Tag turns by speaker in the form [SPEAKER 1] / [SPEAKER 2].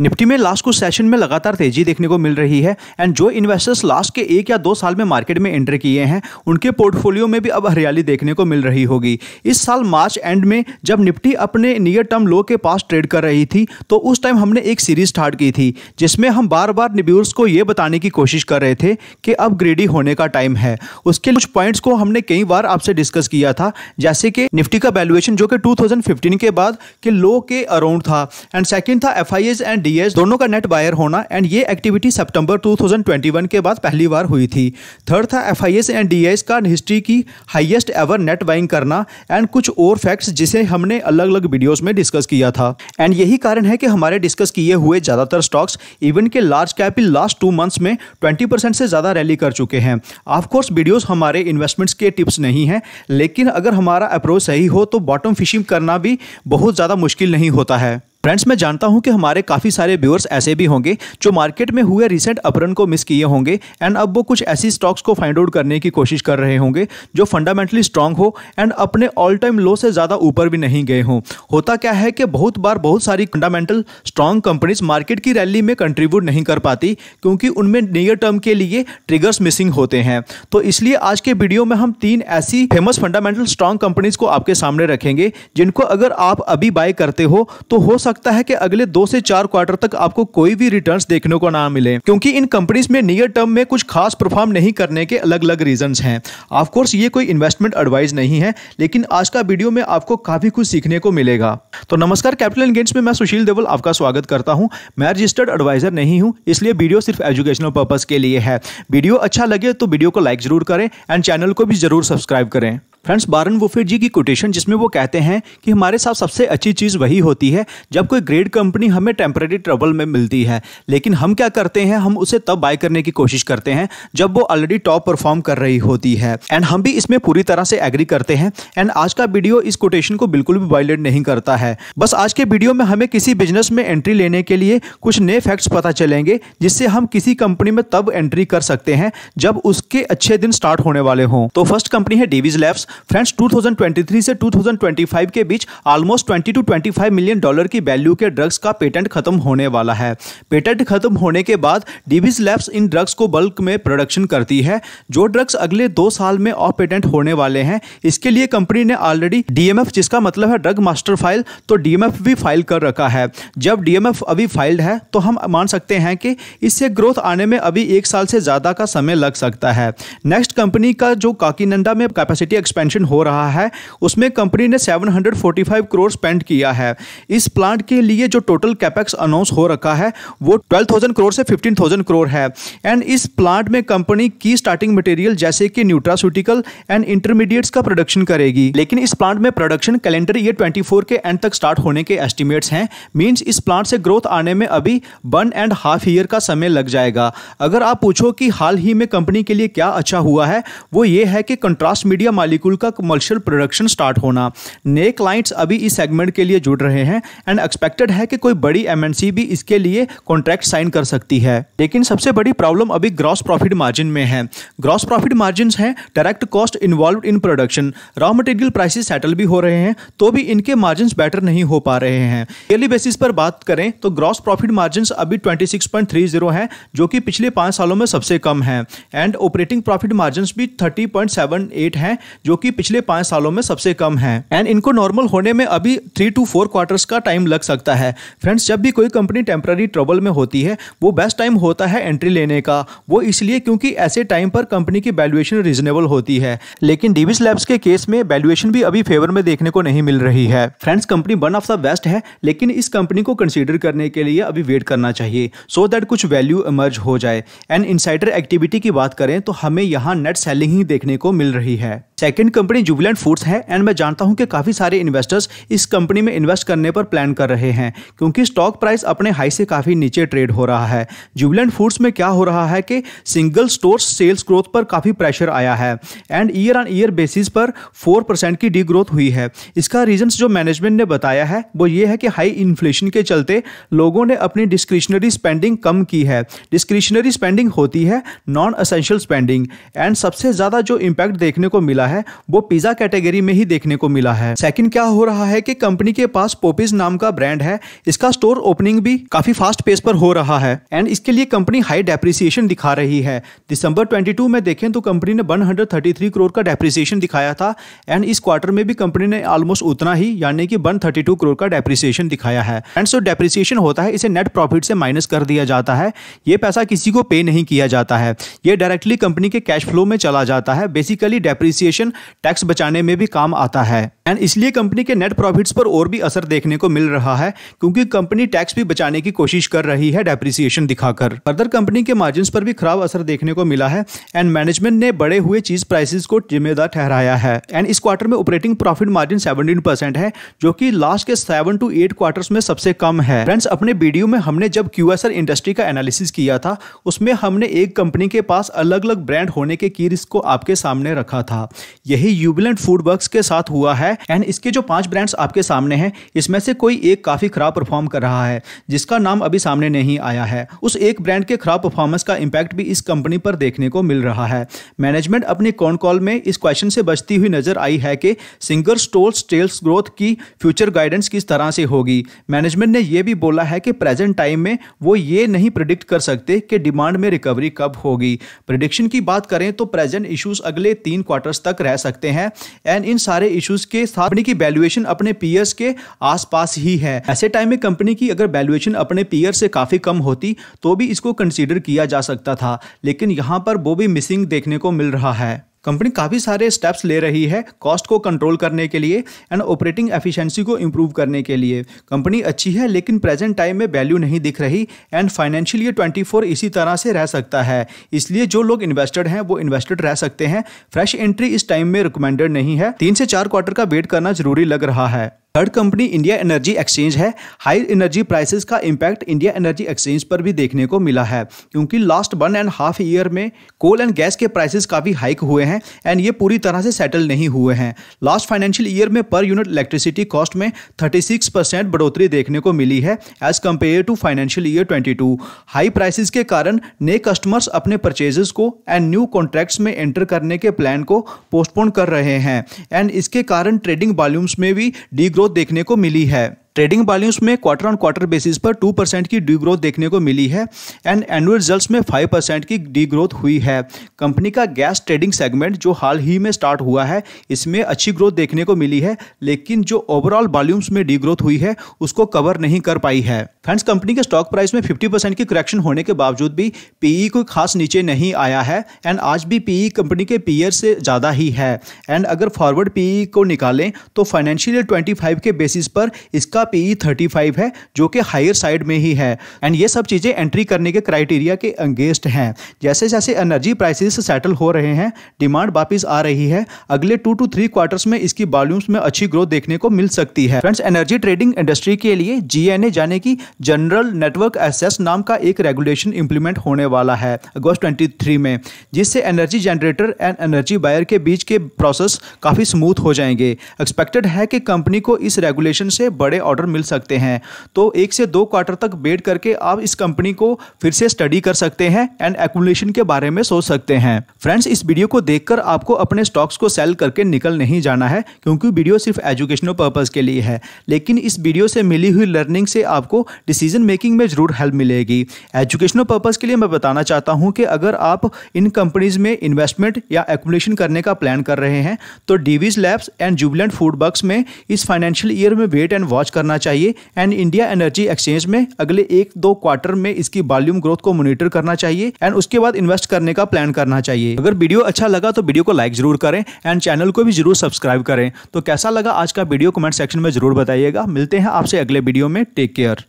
[SPEAKER 1] Nifty में last कुछ session में लगातार तेजी देखने को मिल रही है एंड जो इन्वेस्टर्स लास्ट के एक या दो साल में मार्केट में एंटर किए हैं उनके पोर्टफोलियो में भी अब हरियाली देखने को मिल रही होगी इस साल मार्च एंड में जब निफ्टी अपने नियर टर्म लो के पास ट्रेड कर रही थी तो उस टाइम हमने एक सीरीज स्टार्ट की थी जिसमें हम बार बार निब्यूर्स को ये बताने की कोशिश कर रहे थे कि अब ग्रेडी होने का टाइम है उसके कुछ पॉइंट्स को हमने कई बार आपसे डिस्कस किया था जैसे कि निफ्टी का वैल्यूएशन जो कि टू के बाद के लो के अराउंड था एंड सेकेंड था एफ एंड एंड डीएस दोनों का नेट बायर होना एंड ये एक्टिविटी सितंबर 2021 के बाद पहली बार हुई थी थर्ड था एफ एंड डीएस का हिस्ट्री की हाईएस्ट एवर नेट बाइंग करना एंड कुछ और फैक्ट्स जिसे हमने अलग अलग वीडियोस में डिस्कस किया था एंड यही कारण है कि हमारे डिस्कस किए हुए ज़्यादातर स्टॉक्स इवन के large cap last two months में 20% से ज़्यादा रैली कर चुके हैं ऑफकोर्स वीडियोस हमारे इन्वेस्टमेंट्स के टिप्स नहीं हैं लेकिन अगर हमारा अप्रोच सही हो तो बॉटम फिशिंग करना भी बहुत ज़्यादा मुश्किल नहीं होता है फ्रेंड्स मैं जानता हूं कि हमारे काफ़ी सारे व्यूअर्स ऐसे भी होंगे जो मार्केट में हुए रिसेंट अपरन को मिस किए होंगे एंड अब वो कुछ ऐसी स्टॉक्स को फाइंड आउट करने की कोशिश कर रहे होंगे जो फंडामेंटली स्ट्रांग हो एंड अपने ऑल टाइम लो से ज़्यादा ऊपर भी नहीं गए हों होता क्या है कि बहुत बार बहुत सारी फंडामेंटल स्ट्रांग कंपनीज मार्केट की रैली में कंट्रीब्यूट नहीं कर पाती क्योंकि उनमें नियर टर्म के लिए ट्रिगर्स मिसिंग होते हैं तो इसलिए आज के वीडियो में हम तीन ऐसी फेमस फंडामेंटल स्ट्रांग कंपनीज को आपके सामने रखेंगे जिनको अगर आप अभी बाय करते हो तो हो सकता सकता है कि अगले दो से चार क्वार्टर तक आपको कोई भी रिटर्न देखने को ना मिले क्योंकि इन कंपनीज में नियर टर्म में कुछ खास परफॉर्म नहीं करने के अलग अलग रीजन है ऑफकोर्स ये कोई इन्वेस्टमेंट एडवाइस नहीं है लेकिन आज का वीडियो में आपको काफी कुछ सीखने को मिलेगा तो नमस्कार कैपिटल गेंस में मैं सुशील देवल आपका स्वागत करता हूँ मैं रजिस्टर्ड एडवाइजर नहीं हूँ इसलिए वीडियो सिर्फ एजुकेशनल पर्पज के लिए है वीडियो अच्छा लगे तो वीडियो को लाइक जरूर करें एंड चैनल को भी जरूर सब्सक्राइब करें फ्रेंड्स बारन बुफेट जी की कोटेशन जिसमें वो कहते हैं कि हमारे साथ सबसे अच्छी चीज़ वही होती है जब कोई ग्रेड कंपनी हमें टेम्प्रेरी ट्रबल में मिलती है लेकिन हम क्या करते हैं हम उसे तब बाय करने की कोशिश करते हैं जब वो ऑलरेडी टॉप परफॉर्म कर रही होती है एंड हम भी इसमें पूरी तरह से एग्री करते हैं एंड आज का वीडियो इस कोटेशन को बिल्कुल भी वायलेट नहीं करता है बस आज के वीडियो में हमें किसी बिजनेस में एंट्री लेने के लिए कुछ नए फैक्ट्स पता चलेंगे जिससे हम किसी कंपनी में तब एंट्री कर सकते हैं जब उसके अच्छे दिन स्टार्ट होने वाले हों तो फर्स्ट कंपनी है डेविज लैब्स फ्रेंड्स 2023 से 2025 के बीच ऑलमोस्ट 20 टू 25 मिलियन डॉलर की वैल्यू के ड्रग्स का पेटेंट खत्म होने वाला है पेटेंट खत्म होने के बाद डिविज लैब्स इन ड्रग्स को बल्क में प्रोडक्शन करती है जो ड्रग्स अगले दो साल में ऑफ पेटेंट होने वाले हैं इसके लिए कंपनी ने ऑलरेडी डीएमएफ जिसका मतलब है ड्रग मास्टर फाइल तो डीएमएफ भी फाइल कर रखा है जब डीएमएफ अभी फाइल्ड है तो हम मान सकते हैं कि इससे ग्रोथ आने में अभी एक साल से ज़्यादा का समय लग सकता है नेक्स्ट कंपनी का जो काकीनंडा में कैपेसिटी एक्सपेंशन हो रहा है उसमें कंपनी ने 745 करोड़ स्पेंड किया है इस प्लांट के लिए जो टोटल कैपेक्स अनाउंस हो रखा है वो 12,000 करोड़ से 15,000 करोड़ है एंड इस प्लांट में कंपनी की स्टार्टिंग मटेरियल जैसे कि न्यूट्रास्यूटिकल एंड इंटरमीडिएट्स का प्रोडक्शन करेगी लेकिन इस प्लांट में प्रोडक्शन कैलेंडर ईयर ट्वेंटी के एंड तक स्टार्ट होने के एस्टिमेट्स हैं मीन्स इस प्लांट से ग्रोथ आने में अभी वन एंड हाफ ईयर का समय लग जाएगा अगर आप पूछो कि हाल ही में कंपनी के लिए क्या अच्छा हुआ है वो ये है कि कंट्रास्ट मीडिया मालिक पिकुल का कमर्शियल प्रोडक्शन स्टार्ट होना नए क्लाइंट्स अभी इस सेगमेंट के लिए जुड़ रहे हैं एंड एक्सपेक्टेड है कि कोई बड़ी एम भी इसके लिए कॉन्ट्रैक्ट साइन कर सकती है लेकिन सबसे बड़ी प्रॉब्लम अभी ग्रॉस प्रॉफिट मार्जिन में है ग्रॉस प्रॉफिट मार्जिन है direct cost involve in production raw material prices settle भी हो रहे हैं तो भी इनके मार्जिन बेटर नहीं हो पा रहे हैं डेली बेसिस पर बात करें तो ग्रॉस प्रॉफिट मार्जिन अभी ट्वेंटी है जो कि पिछले पांच सालों में सबसे कम है एंड ऑपरेटिंग प्रॉफिट मार्जिन भी 30.78 है जो कि पिछले पांच सालों में सबसे कम है एंड इनको नॉर्मल होने में अभी थ्री टू फोर क्वार्टर्स का टाइम लग सकता है फ्रेंड्स जब भी कोई कंपनी टेम्प्ररी ट्रबल में होती है वो बेस्ट टाइम होता है एंट्री लेने का वो इसलिए क्योंकि ऐसे टाइम पर कंपनी की वैल्यूएशन रीजनेबल होती है लेकिन डीबीस लैब्स के केस में वैल्यूएशन भी अभी फेवर में देखने को नहीं मिल रही है friends company one of the best है लेकिन इस कंपनी को कंसिडर करने के लिए अभी वेट करना चाहिए सो so दैट कुछ वैल्यू इमर्ज हो जाए एंड इनसाइडर एक्टिविटी की बात करें तो हमें यहाँ नेट सेलिंग ही देखने को मिल रही है सेकेंड इन कंपनी जुबिलेंट फूड्स है एंड मैं जानता हूं कि काफ़ी सारे इन्वेस्टर्स इस कंपनी में इन्वेस्ट करने पर प्लान कर रहे हैं क्योंकि स्टॉक प्राइस अपने हाई से काफ़ी नीचे ट्रेड हो रहा है जुबिलेंट फूड्स में क्या हो रहा है कि सिंगल स्टोर सेल्स ग्रोथ पर काफ़ी प्रेशर आया है and year on year basis पर फोर परसेंट की डी ग्रोथ हुई है इसका रीजन जो मैनेजमेंट ने बताया है वो ये है कि हाई इन्फ्लेशन के चलते लोगों ने अपनी डिस्क्रिशनरी स्पेंडिंग कम की है डिस्क्रिशनरी स्पेंडिंग होती है नॉन असेंशियल स्पेंडिंग एंड सबसे ज़्यादा जो इम्पैक्ट देखने को मिला है वो पिज्जा कैटेगरी में ही देखने को मिला है सेकंड क्या हो रहा है कि कंपनी के पास पोपिस नाम का ब्रांड है इसका स्टोर ओपनिंग भी काफी फास्ट पेस पर हो रहा है एंड इसके लिए कंपनी हाई डेप्रिसिएशन दिखा रही है दिसंबर ट्वेंटी में देखें तो कंपनी ने वन करोड़ का डेप्रिसिएशन दिखाया था एंड इस क्वार्टर में भी कंपनी ने ऑलमोस्ट उतना ही यानी कि वन करोड़ का डेप्रिसिएशन दिखाया है एंड सो डेप्रिसिएशन होता है इसे नेट प्रॉफिट से माइनस कर दिया जाता है ये पैसा किसी को पे नहीं किया जाता है ये डायरेक्टली कंपनी के कैश फ्लो में चला जाता है बेसिकली डेप्रिसिएशन टैक्स बचाने में भी काम आता है एंड इसलिए कंपनी के नेट प्रॉफिट्स पर और भी असर देखने को मिल रहा है क्योंकि कंपनी टैक्स भी बचाने की कोशिश कर रही है डेप्रिसिएशन दिखाकर फर्दर कंपनी के मार्जिन पर भी खराब असर देखने को मिला है एंड मैनेजमेंट ने बढ़े हुए चीज प्राइसेस को जिम्मेदार ठहराया है एंड इस क्वार्टर में ऑपरेटिंग प्रॉफिट मार्जिन सेवनटीन है जो की लास्ट के सेवन टू एट क्वार्टर में सबसे कम है फ्रेंड्स अपने वीडियो में हमने जब क्यूएसआर इंडस्ट्री का एनालिसिस किया था उसमें हमने एक कंपनी के पास अलग अलग ब्रांड होने के की रिस्क को आपके सामने रखा था यह यही यूबिलेंट फूड वर्क्स के साथ हुआ है एंड इसके जो पांच ब्रांड्स आपके सामने हैं इसमें से कोई एक काफी खराब परफॉर्म कर रहा है जिसका नाम अभी सामने नहीं आया है उस एक ब्रांड के खराब परफॉर्मेंस का इम्पैक्ट भी इस कंपनी पर देखने को मिल रहा है मैनेजमेंट अपनी कॉन कॉल में इस क्वेश्चन से बचती हुई नजर आई है कि सिंगर स्टोर स्टेल्स ग्रोथ की फ्यूचर गाइडेंस किस तरह से होगी मैनेजमेंट ने यह भी बोला है कि प्रेजेंट टाइम में वो ये नहीं प्रिडिक्ट कर सकते कि डिमांड में रिकवरी कब होगी प्रिडिक्शन की बात करें तो प्रेजेंट इश्यूज अगले तीन क्वार्टर्स तक रह सकते हैं एंड इन सारे इश्यूज के साथ कंपनी की वैल्यूएशन अपने पीयर्स के आसपास ही है ऐसे टाइम में कंपनी की अगर वैल्यूएशन अपने पीयर से काफ़ी कम होती तो भी इसको कंसिडर किया जा सकता था लेकिन यहाँ पर वो भी मिसिंग देखने को मिल रहा है कंपनी काफ़ी सारे स्टेप्स ले रही है कॉस्ट को कंट्रोल करने के लिए एंड ऑपरेटिंग एफिशिएंसी को इम्प्रूव करने के लिए कंपनी अच्छी है लेकिन प्रेजेंट टाइम में वैल्यू नहीं दिख रही एंड फाइनेंशियल ट्वेंटी 24 इसी तरह से रह सकता है इसलिए जो लोग इन्वेस्टेड हैं वो इन्वेस्टेड रह सकते हैं फ्रेश एंट्री इस टाइम में रिकमेंडेड नहीं है तीन से चार क्वार्टर का वेट करना जरूरी लग रहा है third company India energy exchange है हाई एनर्जी प्राइसेस का इम्पैक्ट इंडिया एनर्जी एक्सचेंज पर भी देखने को मिला है क्योंकि last one and half year में कोल एंड गैस के प्राइसेस काफ़ी हाइक हुए हैं एंड ये पूरी तरह से सेटल नहीं हुए हैं लास्ट फाइनेंशियल ईयर में पर यूनिट इलेक्ट्रिसिटी कॉस्ट में थर्टी परसेंट बढ़ोतरी देखने को मिली है as compare to financial year twenty high prices के कारण नए कस्टमर्स अपने परचेजेस को एंड न्यू कॉन्ट्रैक्ट्स में एंटर करने के प्लान को पोस्टपोन कर रहे हैं एंड इसके कारण ट्रेडिंग वॉल्यूम्स में भी डी देखने को मिली है ट्रेडिंग वॉल्यूम्स में क्वार्टर ऑन क्वार्टर बेसिस पर टू परसेंट की डी ग्रोथ देखने को मिली है एंड एनुअल रिजल्ट में फाइव परसेंट की डी ग्रोथ हुई है कंपनी का गैस ट्रेडिंग सेगमेंट जो हाल ही में स्टार्ट हुआ है इसमें अच्छी ग्रोथ देखने को मिली है लेकिन जो ओवरऑल वॉल्यूम्स में डी ग्रोथ हुई है उसको कवर नहीं कर पाई है फ्रेंड्स कंपनी के स्टॉक प्राइस में फिफ्टी परसेंट की करेक्शन होने के बावजूद भी पीई e कोई खास नीचे नहीं आया है एंड आज भी पीई e कंपनी के पीयर से ज़्यादा ही है एंड अगर फॉरवर्ड पीई e को निकालें तो फाइनेंशियल ईयर फाइव के बेसिस पर इसका पी थर्टी फाइव है जो कि हायर साइड में ही है एंड ये सब चीज़ें एंट्री करने के क्राइटेरिया के अंगेस्ट हैं जैसे जैसे एनर्जी प्राइसेस सेटल हो रहे हैं डिमांड वापस आ रही है अगले टू टू थ्री क्वार्टर्स में इसकी वॉल्यूम्स में अच्छी ग्रोथ देखने को मिल सकती है फ्रेंड्स एनर्जी ट्रेडिंग इंडस्ट्री के लिए जीएनए जाने की जनरल नेटवर्क एसेस नाम का एक रेगुलेशन इंप्लीमेंट होने वाला है अगस्त थ्री में जिससे energy generator and energy buyer के बीच के प्रोसेस काफ़ी स्मूथ हो जाएंगे एक्सपेक्टेड है कि कंपनी को इस रेगुलेशन से बड़े ऑर्डर मिल सकते हैं तो एक से दो क्वार्टर तक वेट करके आप इस कंपनी को फिर से स्टडी कर सकते हैं एंड एकुमुलेशन के बारे में सोच सकते हैं फ्रेंड्स इस वीडियो को देखकर आपको अपने स्टॉक्स को सेल करके निकल नहीं जाना है क्योंकि वीडियो सिर्फ एजुकेशनल पर्पज़ के लिए है लेकिन इस वीडियो से मिली हुई लर्निंग से आपको डिसीजन मेकिंग में ज़रूर हेल्प मिलेगी एजुकेशनल पर्पज़ के लिए मैं बताना चाहता हूँ कि अगर आप इन कंपनीज़ में इन्वेस्टमेंट या एकुमुलेशन करने का प्लान कर रहे हैं तो Divi's labs and Jubilant FoodWorks में इस फाइनेंशियल ईयर में वेट एंड वॉच करना करना चाहिए एंड इंडिया एनर्जी एक्सचेंज में अगले एक दो क्वार्टर में इसकी वॉल्यूम ग्रोथ को मॉनिटर करना चाहिए एंड उसके बाद इन्वेस्ट करने का प्लान करना चाहिए अगर वीडियो अच्छा लगा तो वीडियो को लाइक जरूर करें एंड चैनल को भी जरूर सब्सक्राइब करें तो कैसा लगा आज का वीडियो कमेंट सेक्शन में जरूर बताइएगा मिलते हैं आपसे अगले वीडियो में टेक केयर